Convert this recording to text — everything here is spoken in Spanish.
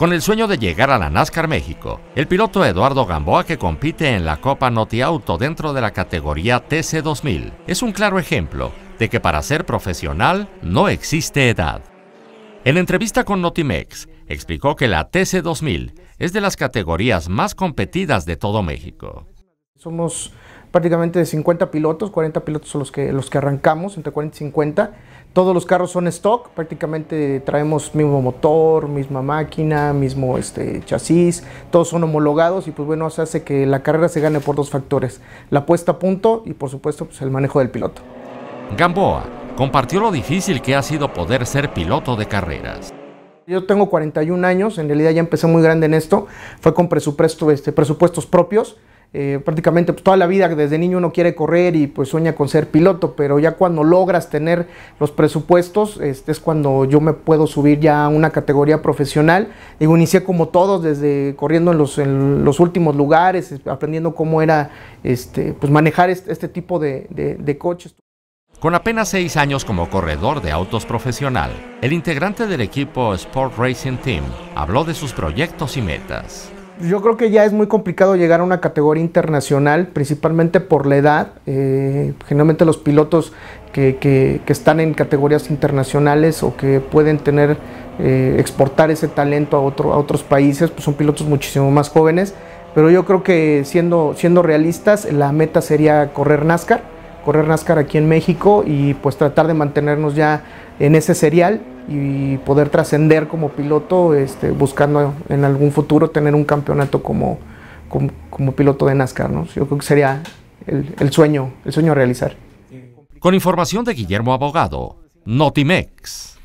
Con el sueño de llegar a la NASCAR México, el piloto Eduardo Gamboa, que compite en la Copa Noti Auto dentro de la categoría TC2000, es un claro ejemplo de que para ser profesional no existe edad. En entrevista con Notimex, explicó que la TC2000 es de las categorías más competidas de todo México. Somos prácticamente de 50 pilotos, 40 pilotos son los que, los que arrancamos, entre 40 y 50. Todos los carros son stock, prácticamente traemos mismo motor, misma máquina, mismo este, chasis, todos son homologados y pues bueno, se hace que la carrera se gane por dos factores, la puesta a punto y por supuesto pues, el manejo del piloto. Gamboa compartió lo difícil que ha sido poder ser piloto de carreras. Yo tengo 41 años, en realidad ya empecé muy grande en esto, fue con presupuesto, este, presupuestos propios, eh, prácticamente pues, toda la vida desde niño uno quiere correr y pues sueña con ser piloto, pero ya cuando logras tener los presupuestos, este es cuando yo me puedo subir ya a una categoría profesional. Digo, inicié como todos, desde corriendo en los, últimos lugares, aprendiendo cómo era este, pues, manejar este, tipo de coches. Con apenas seis años como corredor de autos profesional, el integrante del equipo Sport Racing Team habló de sus proyectos y metas yo creo que ya es muy complicado llegar a una categoría internacional, principalmente por la edad. Eh, generalmente los pilotos que, están en categorías internacionales o que pueden tener, eh, exportar ese talento a, otro, a otros países, pues son pilotos muchísimo más jóvenes. Pero yo creo que siendo, siendo realistas, la meta sería correr NASCAR, correr NASCAR aquí en México y pues tratar de mantenernos ya en ese serial y poder trascender como piloto, este, buscando en algún futuro tener un campeonato como, piloto de NASCAR. Yo creo que sería el, el sueño, el sueño a realizar. Con información de Guillermo Abogado, Notimex.